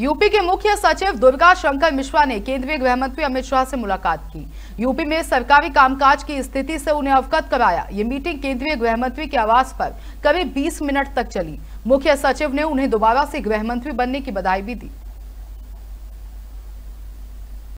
UP के मुख्य सचिव दुर्गा शंकर मिश्रा ने केंद्रीय गृह मंत्री अमित शाह से मुलाकात की यूपी में सरकारी कामकाज की स्थिति से उन्हें अवगत कराया ये मीटिंग केंद्रीय गृह मंत्री के आवास पर करीब 20 मिनट तक चली मुख्य सचिव ने उन्हें दोबारा से गृह मंत्री बनने की बधाई भी दी